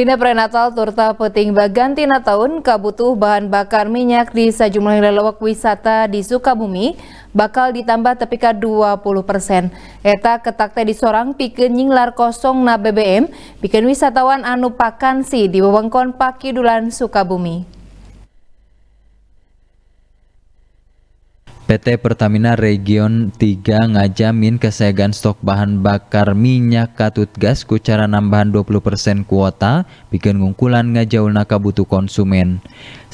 Dina prenatal turta peting na tahun kabutuh bahan bakar minyak di sejumlah lelewak wisata di Sukabumi bakal ditambah tepika 20 persen. Eta ketakte di sorang pikir nyinglar kosong na BBM bikin wisatawan anu pakansi di wewengkon Pakidulan Sukabumi. PT Pertamina Region 3 ngajamin kesegan stok bahan bakar minyak katut gas ku cara nambahan 20% kuota bikin ngungkulan naka butuh konsumen.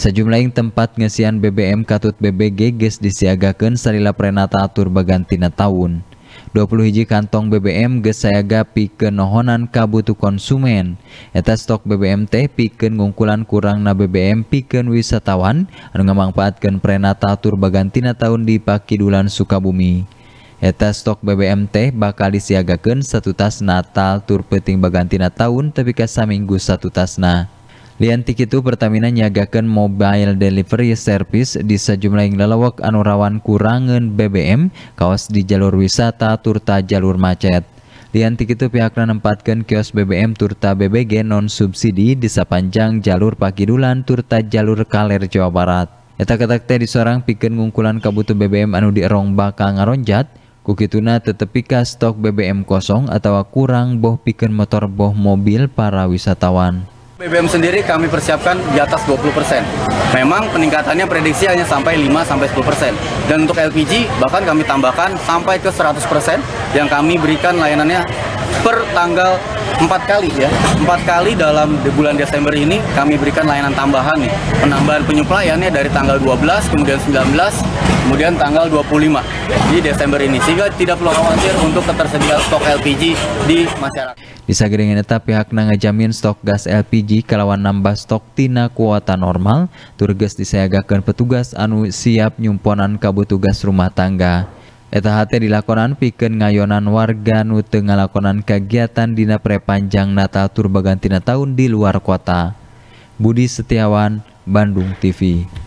Sejumlah tempat ngesian BBM katut BBG gas disiagakan salila prenata atur bagantina tahun. 20 hiji kantong BBM gesayaga piken nohonan kabutu konsumen eta stok BBM teh piken ngungkulan kurang na BBM piken wisatawan anu ngamanfaatkeun prenata tur bagantina tahun di Pakidulan Sukabumi Eta stok BBM teh bakal disiagakan satu tas Natal tur peting bagantina tahun tapi kasa minggu satu tasna. Liantik itu Pertamina nyagakan mobile delivery service di sejumlah yang anu anurawan kurangan BBM kaos di jalur wisata turta jalur macet. Liantik itu pihaknya nempatkan kios BBM turta BBG non subsidi di sepanjang jalur Pakidulan turta jalur Kaler Jawa Barat. Eta katak teh di seorang pikeun ngungkulan kabutuh BBM anu dierong bakal ngaronjat, Kukituna tetepika stok BBM kosong atau kurang boh pikir motor boh mobil para wisatawan. BBM sendiri kami persiapkan di atas 20 persen. Memang peningkatannya prediksi hanya sampai 5 sampai 10 persen. Dan untuk LPG bahkan kami tambahkan sampai ke 100 persen yang kami berikan layanannya per tanggal empat kali ya empat kali dalam di bulan Desember ini kami berikan layanan tambahan nih penambahan penyuplaiannya dari tanggal 12 kemudian 19 kemudian tanggal 25 di Desember ini sehingga tidak perlu khawatir untuk ketersediaan stok LPG di masyarakat. Di Sagiringan Eta pihak jamin stok gas LPG kalawan nambah stok tina kuota normal turges disayagakan petugas anu siap nyumponan kabutugas rumah tangga. Eta hati dilakonan piken ngayonan warga nute ngalakonan kegiatan dina prepanjang Natal Turbagantina tahun di luar kota. Budi Setiawan, Bandung TV.